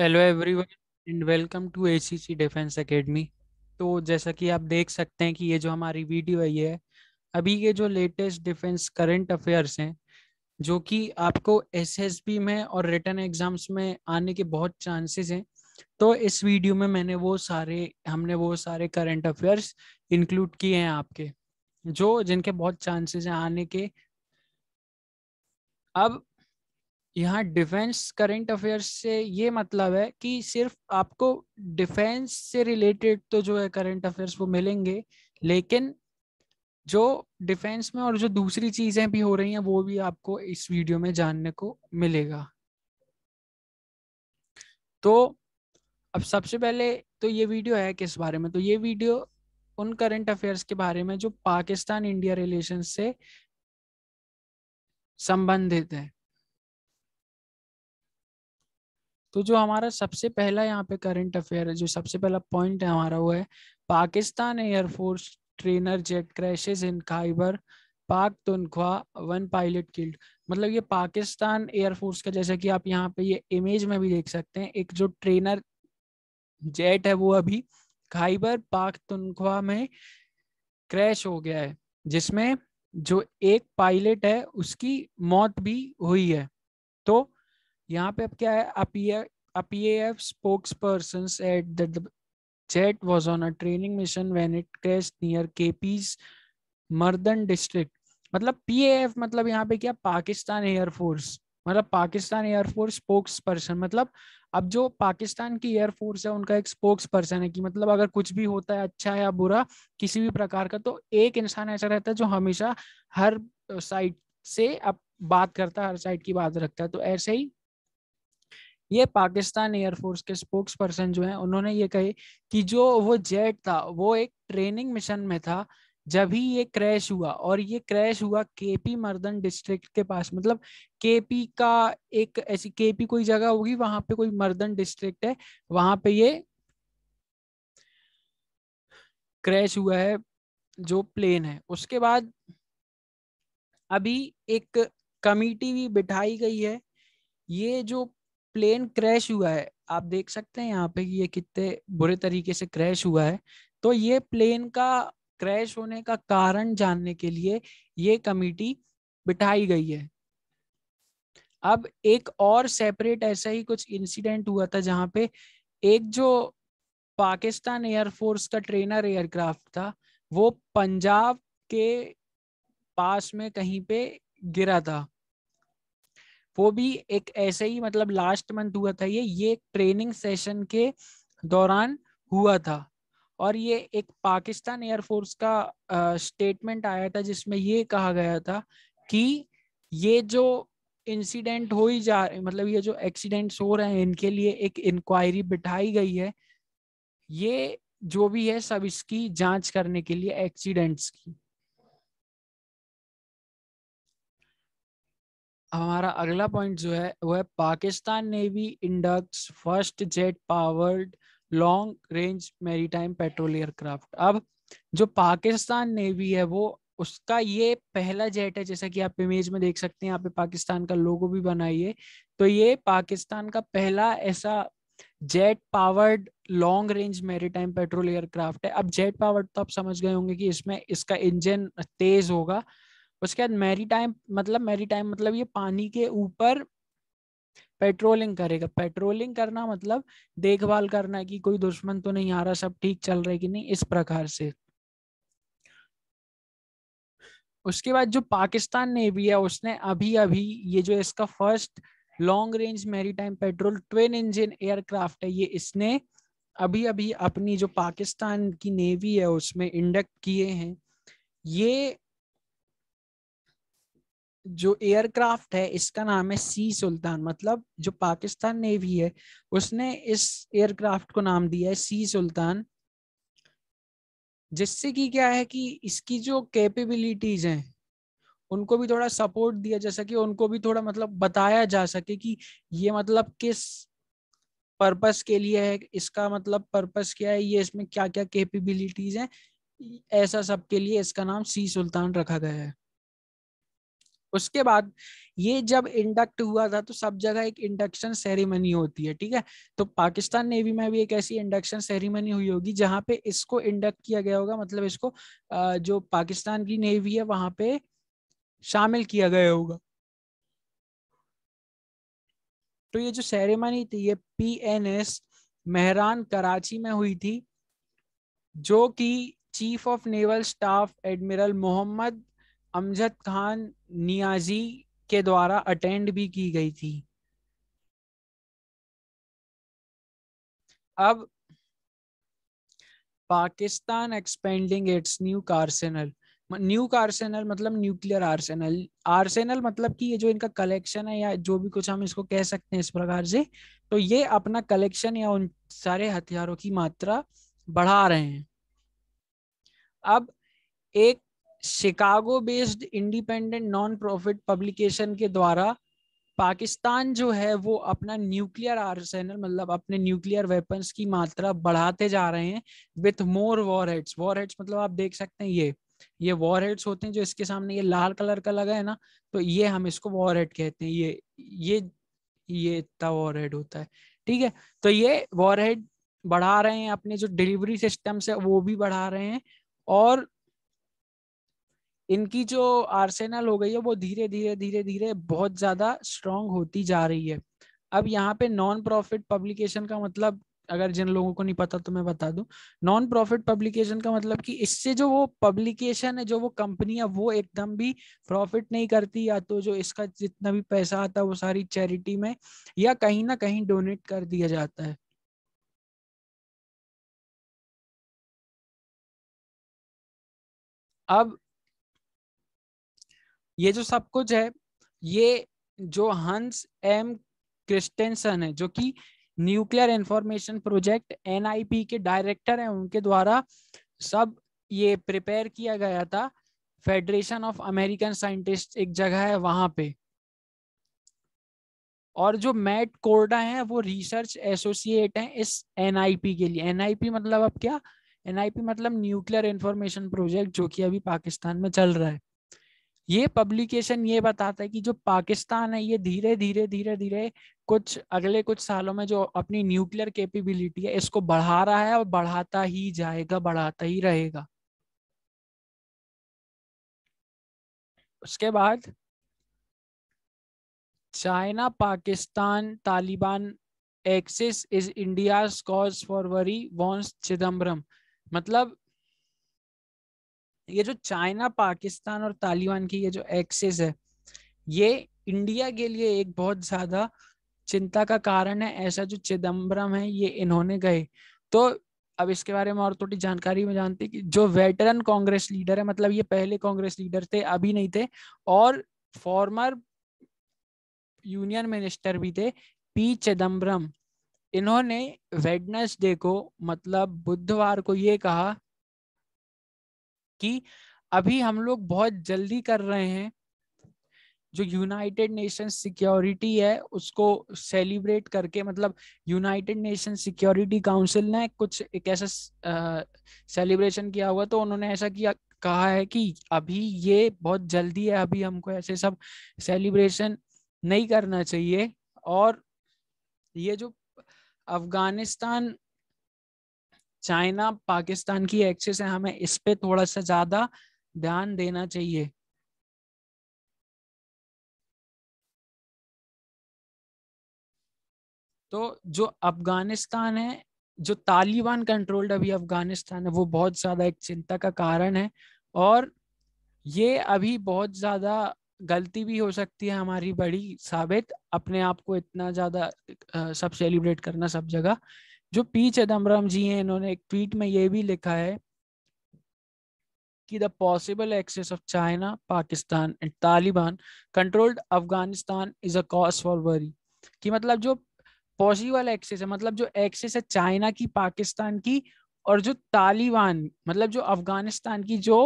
hello everyone and welcome to ACC defence academy तो जैसा कि आप देख सकते हैं कि ये जो हमारी वीडियो है ये है अभी के जो लेटेस्ट डिफेंस करंट अफेयर्स हैं जो कि आपको एसएसबी में और रिटर्न एग्जाम्स में आने के बहुत चांसेस हैं तो इस वीडियो में मैंने वो सारे हमने वो सारे करंट अफेयर्स इंक्लूड किए हैं आपके जो जिनके बहुत चांसेस हैं आने के अब यहाँ डिफेंस करंट अफेयर्स से ये मतलब है कि सिर्फ आपको डिफेंस से रिलेटेड तो जो है करंट अफेयर्स वो मिलेंगे लेकिन जो डिफेंस में और जो दूसरी चीजें भी हो रही हैं वो भी आपको इस वीडियो में जानने को मिलेगा तो अब सबसे पहले तो ये वीडियो है किस बारे में तो ये वीडियो उन करंट अफेयर्स के बारे में जो पाकिस्तान इंडिया रिलेशन से संबंधित है तो जो हमारा सबसे पहला यहाँ पे करंट अफेयर है जो सबसे पहला पॉइंट है हमारा वो है Pakistan air force trainer jet crashes in Khyber Pakhtunkhwa one pilot killed मतलब ये पाकिस्तान एयरफोर्स का जैसा कि आप यहाँ पे ये इमेज में भी देख सकते हैं एक जो ट्रेनर जेट है वो अभी खाइबर पाक तुनख्वा में क्रैश हो गया है जिसमें जो एक पायलट है उसकी मौत भी हुई है तो यहाँ पे अब क्या है PAF spokesperson at the was on a training mission when it it near के KP's मर्दन डिस्ट्रिक्ट मतलब पीएएफ मतलब यहाँ पे क्या पाकिस्तान एयरफोर्स मतलब पाकिस्तान एयरफोर्स स्पोक्स पर्सन मतलब अब जो पाकिस्तान की एयरफोर्स है उनका एक स्पोक्स पर्सन है कि मतलब अगर कुछ भी होता है अच्छा या बुरा किसी भी प्रकार का तो एक इंसान ऐसा रहता है जो हमेशा हर साइड से अब बात करता है हर साइड की बात रखता है तो ऐसे ही ये पाकिस्तान एयरफोर्स के स्पोक्स पर्सन जो है उन्होंने ये कही कि जो वो जेट था वो एक ट्रेनिंग मिशन में था जब ही ये क्रैश हुआ और ये क्रैश हुआ केपी मर्दन डिस्ट्रिक्ट के पास मतलब केपी का एक ऐसी केपी कोई जगह होगी वहां पे कोई मर्दन डिस्ट्रिक्ट है वहां पे ये क्रैश हुआ है जो प्लेन है उसके बाद अभी एक कमिटी भी बिठाई गई है ये जो प्लेन क्रैश हुआ है आप देख सकते हैं यहाँ पे कि ये कितने बुरे तरीके से क्रैश हुआ है तो ये प्लेन का क्रैश होने का कारण जानने के लिए ये कमिटी बिठाई गई है अब एक और सेपरेट ऐसा ही कुछ इंसिडेंट हुआ था जहां पे एक जो पाकिस्तान एयरफोर्स का ट्रेनर एयरक्राफ्ट था वो पंजाब के पास में कहीं पे गिरा था वो भी एक ऐसे ही मतलब लास्ट मंथ हुआ था ये ये ट्रेनिंग सेशन के दौरान हुआ था और ये एक पाकिस्तान एयरफोर्स का स्टेटमेंट आया था जिसमें ये कहा गया था कि ये जो इंसिडेंट हो ही जा मतलब ये जो एक्सीडेंट्स हो रहे हैं इनके लिए एक इंक्वायरी बिठाई गई है ये जो भी है सब इसकी जांच करने के लिए एक्सीडेंट्स की हमारा अगला पॉइंट जो है वो है Pakistan navy inducts first jet powered long range maritime patrol aircraft अब जो पाकिस्तान नेवी है वो उसका ये पहला जेट है जैसा कि आप इमेज में देख सकते हैं आप पे पाकिस्तान का लोगो भी बनाइए तो ये पाकिस्तान का पहला ऐसा jet powered long range maritime patrol aircraft है अब जेट पावर्ड तो आप समझ गए होंगे कि इसमें इसका इंजन तेज होगा उसके बाद मैरी टाइम मतलब मैरी टाइम मतलब ये पानी के ऊपर पेट्रोलिंग करेगा पेट्रोलिंग करना मतलब देखभाल करना कि कोई दुश्मन तो नहीं आ रहा सब ठीक चल रहा है कि नहीं इस प्रकार से उसके बाद जो पाकिस्तान नेवी है उसने अभी अभी ये जो इसका first long range maritime patrol twin engine aircraft है ये इसने अभी अभी अपनी जो पाकिस्तान की नेवी है उसमें इंडक्ट किए हैं ये जो एयरक्राफ्ट है इसका नाम है सी सुल्तान मतलब जो पाकिस्तान नेवी है उसने इस एयरक्राफ्ट को नाम दिया है सी सुल्तान जिससे कि क्या है कि इसकी जो कैपेबिलिटीज हैं उनको भी थोड़ा सपोर्ट दिया जा सके उनको भी थोड़ा मतलब बताया जा सके कि ये मतलब किस पर्पस के लिए है इसका मतलब पर्पस क्या है ये इसमें क्या क्या कैपेबिलिटीज हैं ऐसा सबके लिए इसका नाम सी सुल्तान रखा गया है उसके बाद ये जब इंडक्ट हुआ था तो सब जगह एक इंडक्शन सेरेमनी होती है ठीक है तो पाकिस्तान नेवी में भी एक ऐसी इंडक्शन सेरेमनी हुई होगी जहां पे इसको इंडक्ट किया गया होगा मतलब इसको जो पाकिस्तान की नेवी है वहां पे शामिल किया गया होगा तो ये जो सेरेमनी थी ये P N S Mehran Karachi में हुई थी जो कि chief of naval staff admiral Mohammad Amjad Khan Niazi के द्वारा अटेंड भी की गई थी अब Pakistan expanding its new arsenal new arsenal मतलब न्यूक्लियर आर्सेनल आर्सेनल मतलब कि ये जो इनका कलेक्शन है या जो भी कुछ हम इसको कह सकते हैं इस प्रकार से तो ये अपना कलेक्शन या उन सारे हथियारों की मात्रा बढ़ा रहे हैं अब एक Chicago based independent non profit publication के द्वारा पाकिस्तान जो है वो अपना न्यूक्लियर आर्सेनल मतलब अपने न्यूक्लियर वेपन्स की मात्रा बढ़ाते जा रहे हैं with more warheads warheads मतलब आप देख सकते हैं ये ये वॉर हेड्स होते हैं जो इसके सामने ये लाल कलर का लगा है ना तो ये हम इसको वॉर हेड कहते हैं ये ये ये इतना वॉर हेड होता है ठीक है तो ये वॉर हेड बढ़ा रहे हैं अपने जो डिलीवरी सिस्टम्स है वो भी बढ़ा रहे हैं और इनकी जो आर्सेनल हो गई है वो धीरे धीरे धीरे धीरे बहुत ज्यादा स्ट्रांग होती जा रही है अब यहाँ पे नॉन प्रॉफिट पब्लिकेशन का मतलब अगर जिन लोगों को नहीं पता तो मैं बता दूं नॉन प्रॉफिट पब्लिकेशन का मतलब कि इससे जो वो पब्लिकेशन है जो वो कंपनी है वो एकदम भी प्रॉफिट नहीं करती या तो जो इसका जितना भी पैसा आता है वो सारी चैरिटी में या कहीं ना कहीं डोनेट कर दिया जाता है अब ये जो सब कुछ है ये जो हंस एम क्रिस्टेंसन है जो कि न्यूक्लियर इंफॉर्मेशन प्रोजेक्ट एनआईपी के डायरेक्टर हैं उनके द्वारा सब ये प्रिपेयर किया गया था फेडरेशन ऑफ अमेरिकन साइंटिस्ट एक जगह है वहां पे और जो मैट कोर्डा है वो रिसर्च एसोसिएट है इस एनआईपी के लिए एनआईपी मतलब अब क्या एनआईपी मतलब न्यूक्लियर इंफॉर्मेशन प्रोजेक्ट जो कि अभी पाकिस्तान में चल रहा है ये पब्लिकेशन ये बताता है कि जो पाकिस्तान है ये धीरे धीरे धीरे धीरे कुछ अगले कुछ सालों में जो अपनी न्यूक्लियर कैपेबिलिटी है इसको बढ़ा रहा है और बढ़ाता ही जाएगा बढ़ाता ही रहेगा उसके बाद China Pakistan Taliban axis is India cause for worry warns Chidambaram मतलब ये जो चाइना पाकिस्तान और तालिबान की ये जो एक्सेस है ये इंडिया के लिए एक बहुत ज्यादा चिंता का कारण है ऐसा जो चिदम्बरम है ये इन्होंने कहे तो अब इसके बारे में और थोड़ी जानकारी में जानते कि जो वेटरन कांग्रेस लीडर है मतलब ये पहले कांग्रेस लीडर थे अभी नहीं थे और फॉर्मर यूनियन मिनिस्टर भी थे पी चिदम्बरम इन्होंने वेडनेसडे को मतलब बुधवार को ये कहा कि अभी हम लोग बहुत जल्दी कर रहे हैं जो यूनाइटेड नेशन सिक्योरिटी है उसको सेलिब्रेट करके मतलब यूनाइटेड नेशन सिक्योरिटी काउंसिल ने कुछ एक ऐसा सेलिब्रेशन किया हुआ तो उन्होंने ऐसा किया कहा है कि अभी ये बहुत जल्दी है अभी हमको ऐसे सब सेलिब्रेशन नहीं करना चाहिए और ये जो अफगानिस्तान चाइना पाकिस्तान की एक्सेस है हमें इस पर थोड़ा सा ज्यादा ध्यान देना चाहिए तो जो अफगानिस्तान है जो तालिबान कंट्रोल्ड अभी अफगानिस्तान है वो बहुत ज्यादा एक चिंता का कारण है और ये अभी बहुत ज्यादा गलती भी हो सकती है हमारी बड़ी साबित अपने आप को इतना ज्यादा सब सेलिब्रेट करना सब जगह जो पी चिदम्बरम जी हैं इन्होंने एक ट्वीट में ये भी लिखा है कि the possible axis of China Pakistan and Taliban controlled Afghanistan is a cause for worry कि मतलब जो पॉसिबल एक्सेस है मतलब जो एक्सेस है चाइना की पाकिस्तान की और जो तालिबान मतलब जो अफगानिस्तान की जो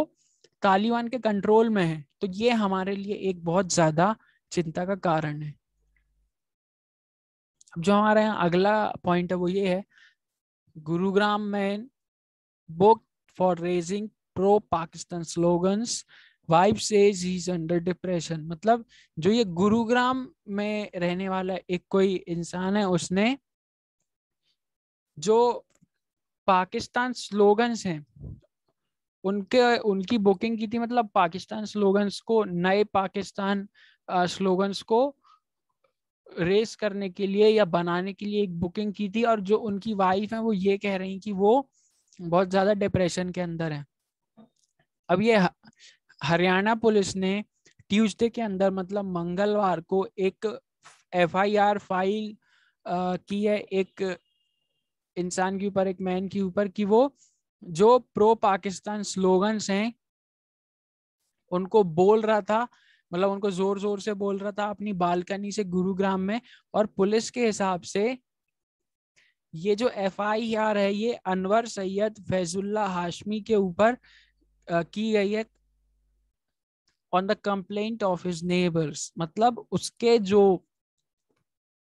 तालिबान के कंट्रोल में है तो ये हमारे लिए एक बहुत ज्यादा चिंता का कारण है अब जो हमारे यहाँ अगला पॉइंट है वो ये है Gurugram man book for raising pro Pakistan slogan wife says is under depression मतलब जो ये गुरुग्राम में रहने वाला एक कोई इंसान है उसने जो पाकिस्तान स्लोगन्स हैं उनके उनकी बुकिंग की थी मतलब पाकिस्तान स्लोगन्स को नए पाकिस्तान स्लोगन्स को रेस करने के लिए या बनाने के लिए एक बुकिंग की थी और जो उनकी वाइफ है वो ये कह रही कि वो बहुत ज्यादा डिप्रेशन के अंदर है अब ये हरियाणा पुलिस ने ट्यूसडे के अंदर मतलब मंगलवार को एक एफआईआर फाइल की है एक इंसान के ऊपर एक मैन के ऊपर कि वो जो प्रो पाकिस्तान स्लोगन्स हैं उनको बोल रहा था मतलब उनको जोर जोर से बोल रहा था अपनी बालकनी से गुरुग्राम में और पुलिस के हिसाब से ये जो एफ आई आर है ये अनवर सैयद फैजुल्ला हाशमी के ऊपर की गई है on the complaint of his neighbours मतलब उसके जो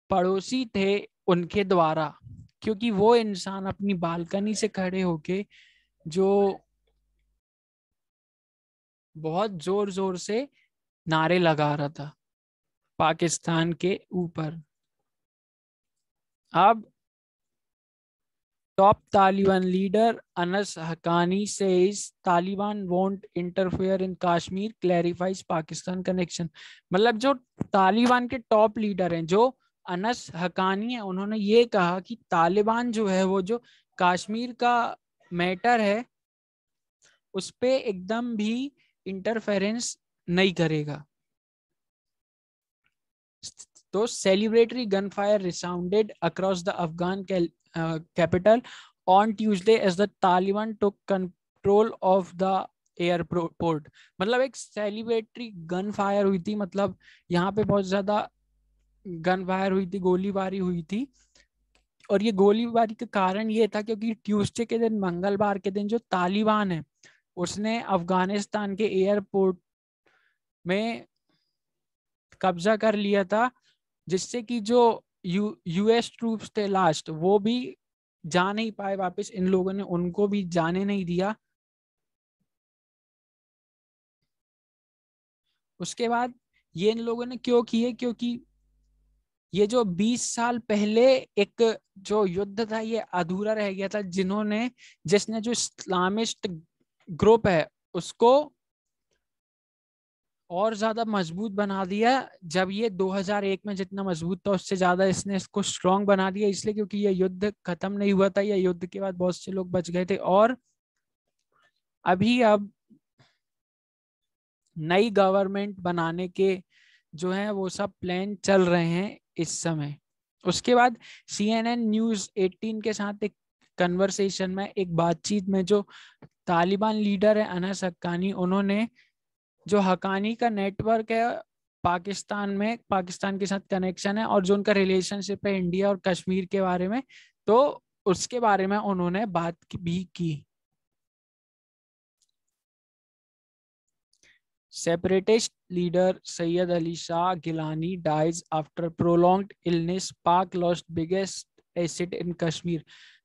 पड़ोसी थे उनके द्वारा क्योंकि वो इंसान अपनी बालकनी से खड़े होके जो बहुत जोर जोर से नारे लगा रहा था पाकिस्तान के ऊपर अब टॉप तालिबान लीडर अनस हकानी से Taliban won't interfere in Kashmir clarifies Pakistan connection मतलब जो तालिबान के टॉप लीडर हैं जो अनस हकानी है उन्होंने ये कहा कि तालिबान जो है वो जो कश्मीर का मैटर है उस पर एकदम भी इंटरफेरेंस नहीं करेगा तो celebratory gun fire resounded across the Afghan capital on Tuesday as the Taliban took control of the airport मतलब एक सेलिब्रेटरी गन फायर हुई थी मतलब यहाँ पे बहुत ज्यादा गन फायर हुई थी गोलीबारी हुई थी और ये गोलीबारी का कारण ये था क्योंकि ट्यूसडे के दिन मंगलवार के दिन जो तालिबान है उसने अफगानिस्तान के एयरपोर्ट મે કબજા કર લિયા થા જિસસે કી જો યુએસ ટરૂપ્સ ટે લાસ્ટ વો ભી જા નહી પાએ વાપિસ ઇન લોગોને ઉનકો ભી જાને નહી દિયા ઉસકે બાદ યે ઇન લોગોને ક્યો કીય ક્યોકી યે જો 20 સાલ પહેલે એક જો યુદ્ધ થા યે અધૂરા રહે ગયા થા જિનોને જિસને જો ઇસ્લામિસ્ટ ગ્રુપ હે ઉસકો और ज्यादा मजबूत बना दिया जब ये 2001 में जितना मजबूत था उससे ज्यादा इसने इसको स्ट्रांग बना दिया इसलिए क्योंकि ये युद्ध खत्म नहीं हुआ था या युद्ध के बाद बहुत से लोग बच गए थे और अभी अब नई गवर्नमेंट बनाने के जो है वो सब प्लान चल रहे हैं इस समय उसके बाद C N N news eighteen के साथ एक कन्वर्सेशन में एक बातचीत में जो तालिबान लीडर है अनस हक्कानी उन्होंने जो हकानी का नेटवर्क है पाकिस्तान में पाकिस्तान के साथ कनेक्शन है और जो उनका रिलेशनशिप है इंडिया और कश्मीर के बारे में तो उसके बारे में उन्होंने बात भी की separatist leader Syed Ali Shah Geelani dies after prolonged illness Pak lost biggest asset in Kashmir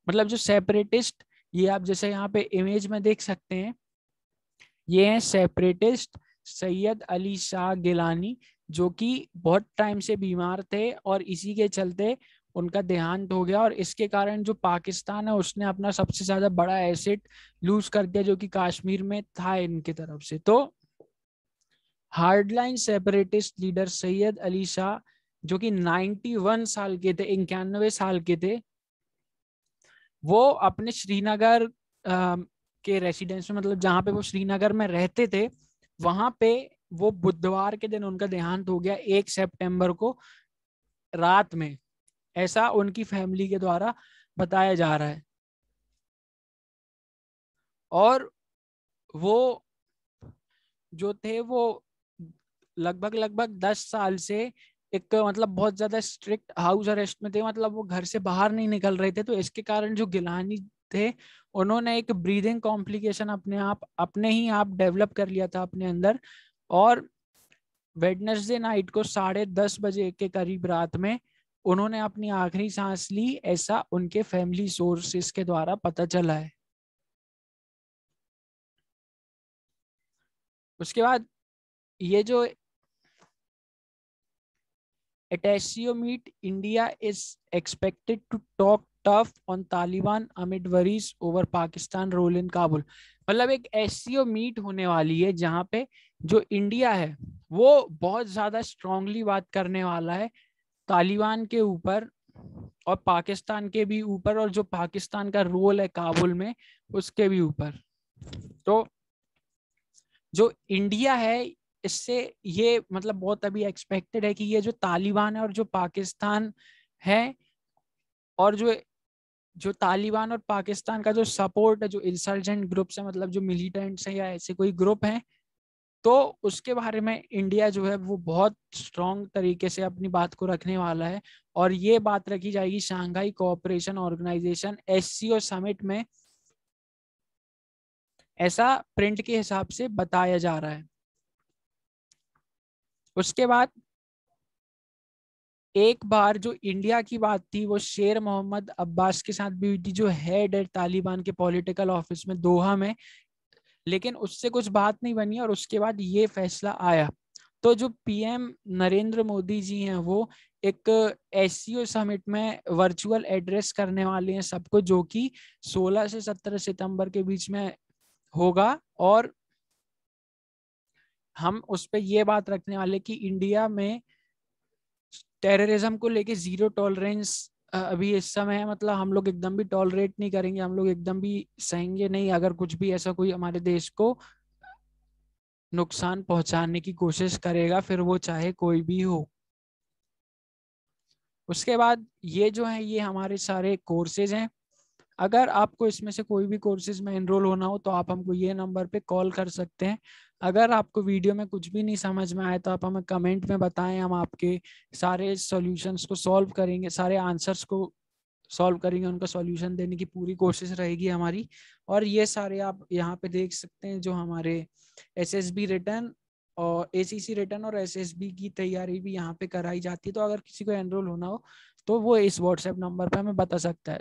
मतलब जो सेपरेटिस्ट ये आप जैसे यहाँ पे इमेज में देख सकते हैं ये हैं सेपरेटिस्ट सैयद अली शाह गिलानी जो कि बहुत टाइम से बीमार थे और इसी के चलते उनका देहांत हो गया और इसके कारण जो पाकिस्तान है उसने अपना सबसे ज्यादा बड़ा एसेट लूज कर दिया जो कि कश्मीर में था इनकी तरफ से तो hardline separatist leader Syed Ali Shah जो कि 91 साल के थे इक्यानवे साल के थे वो अपने श्रीनगर के रेसिडेंस में मतलब जहां पे वो श्रीनगर में रहते थे वहां पे वो बुधवार के दिन उनका देहांत हो गया एक सितंबर को रात में ऐसा उनकी फैमिली के द्वारा बताया जा रहा है और वो जो थे वो लगभग लगभग दस साल से एक मतलब बहुत ज्यादा स्ट्रिक्ट हाउस अरेस्ट में थे मतलब वो घर से बाहर नहीं निकल रहे थे तो इसके कारण जो गिलानी थे उन्होंने एक ब्रीदिंग कॉम्प्लिकेशन अपने आप अपने ही आप डेवलप कर लिया था अपने अंदर और वेडनेसडे नाइट को साढ़े दस बजे के करीब रात में उन्होंने अपनी आखिरी सांस ली ऐसा उनके फैमिली सोर्सेस के द्वारा पता चला है उसके बाद ये जो Atasiomeet India is expected to talk tough on Taliban amid worries over Pakistan role in Kabul मतलब एक ऐसी मीट होने वाली है जहाँ पे जो इंडिया है वो बहुत ज्यादा स्ट्रांगली बात करने वाला है तालिबान के ऊपर और पाकिस्तान के भी ऊपर और जो पाकिस्तान का रोल है काबुल में उसके भी ऊपर तो जो इंडिया है इससे ये मतलब बहुत अभी एक्सपेक्टेड है कि ये जो तालिबान है और जो पाकिस्तान है और जो जो तालिबान और पाकिस्तान का जो सपोर्ट है जो इंसर्जेंट ग्रुप्स है मतलब जो मिलिटेंट्स है या ऐसे कोई ग्रुप है तो उसके बारे में इंडिया जो है वो बहुत स्ट्रॉन्ग तरीके से अपनी बात को रखने वाला है और ये बात रखी जाएगी Shanghai cooperation organisation's summit में ऐसा प्रिंट के हिसाब से बताया जा रहा है उसके बाद एक बार जो इंडिया की बात थी वो शेर मोहम्मद अब्बास के साथ भी हुई थी जो हेड है तालिबान के पॉलिटिकल ऑफिस में दोहा में लेकिन उससे कुछ बात नहीं बनी और उसके बाद ये फैसला आया तो जो पीएम नरेंद्र मोदी जी हैं वो एक एस समिट में वर्चुअल एड्रेस करने वाले हैं सबको जो कि 16 से 17 सितंबर के बीच में होगा और हम उस पर ये बात रखने वाले कि इंडिया में टेररिज्म को लेके जीरो टॉलरेंस अभी इस समय है मतलब हम लोग एकदम भी टॉलरेट नहीं करेंगे हम लोग एकदम भी सहेंगे नहीं अगर कुछ भी ऐसा कोई हमारे देश को नुकसान पहुंचाने की कोशिश करेगा फिर वो चाहे कोई भी हो उसके बाद ये जो है ये हमारे सारे कोर्सेज हैं अगर आपको इसमें से कोई भी कोर्सेज में एनरोल होना हो तो आप हमको ये नंबर पे कॉल कर सकते हैं अगर आपको वीडियो में कुछ भी नहीं समझ में आए तो आप हमें कमेंट में बताएं हम आपके सारे सॉल्यूशंस को सॉल्व करेंगे सारे आंसर्स को सॉल्व करेंगे उनका सॉल्यूशन देने की पूरी कोशिश रहेगी हमारी और ये सारे आप यहाँ पे देख सकते हैं जो हमारे एस एस बी रिटर्न और ए सी सी रिटर्न और एस एस बी की तैयारी भी यहाँ पे कराई जाती है तो अगर किसी को एनरोल होना हो तो वो इस व्हाट्सएप नंबर पर हमें बता सकता है